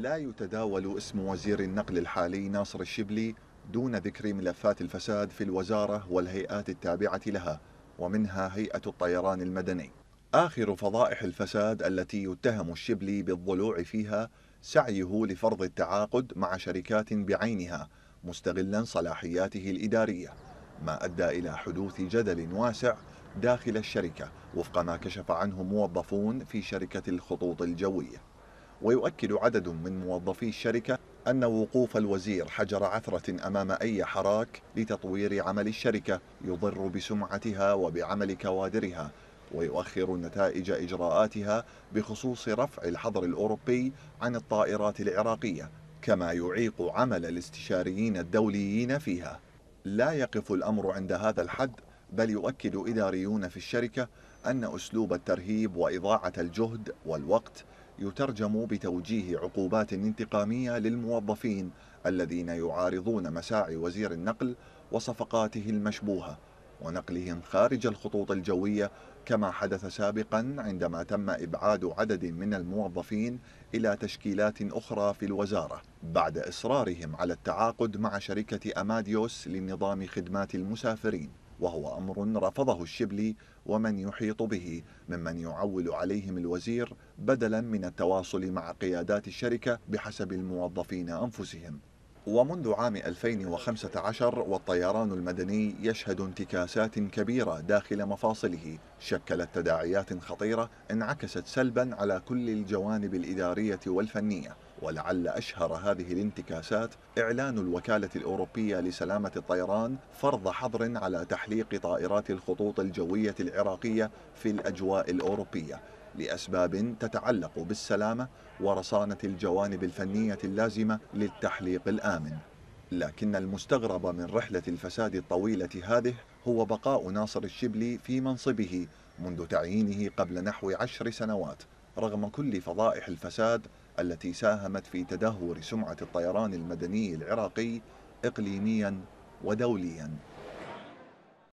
لا يتداول اسم وزير النقل الحالي ناصر الشبلي دون ذكر ملفات الفساد في الوزارة والهيئات التابعة لها ومنها هيئة الطيران المدني آخر فضائح الفساد التي يتهم الشبلي بالضلوع فيها سعيه لفرض التعاقد مع شركات بعينها مستغلا صلاحياته الإدارية ما أدى إلى حدوث جدل واسع داخل الشركة وفق ما كشف عنه موظفون في شركة الخطوط الجوية ويؤكد عدد من موظفي الشركة أن وقوف الوزير حجر عثرة أمام أي حراك لتطوير عمل الشركة يضر بسمعتها وبعمل كوادرها ويؤخر نتائج إجراءاتها بخصوص رفع الحظر الأوروبي عن الطائرات العراقية كما يعيق عمل الاستشاريين الدوليين فيها لا يقف الأمر عند هذا الحد بل يؤكد إداريون في الشركة أن أسلوب الترهيب وإضاعة الجهد والوقت يترجم بتوجيه عقوبات انتقامية للموظفين الذين يعارضون مساعي وزير النقل وصفقاته المشبوهة ونقلهم خارج الخطوط الجوية كما حدث سابقا عندما تم إبعاد عدد من الموظفين إلى تشكيلات أخرى في الوزارة بعد إصرارهم على التعاقد مع شركة أماديوس لنظام خدمات المسافرين وهو أمر رفضه الشبلي ومن يحيط به ممن يعول عليهم الوزير بدلا من التواصل مع قيادات الشركة بحسب الموظفين أنفسهم ومنذ عام 2015 والطيران المدني يشهد انتكاسات كبيرة داخل مفاصله شكلت تداعيات خطيرة انعكست سلبا على كل الجوانب الإدارية والفنية ولعل أشهر هذه الانتكاسات إعلان الوكالة الأوروبية لسلامة الطيران فرض حظر على تحليق طائرات الخطوط الجوية العراقية في الأجواء الأوروبية لأسباب تتعلق بالسلامة ورصانة الجوانب الفنية اللازمة للتحليق الآمن لكن المستغرب من رحلة الفساد الطويلة هذه هو بقاء ناصر الشبلي في منصبه منذ تعيينه قبل نحو عشر سنوات رغم كل فضائح الفساد التي ساهمت في تدهور سمعة الطيران المدني العراقي إقليميا ودوليا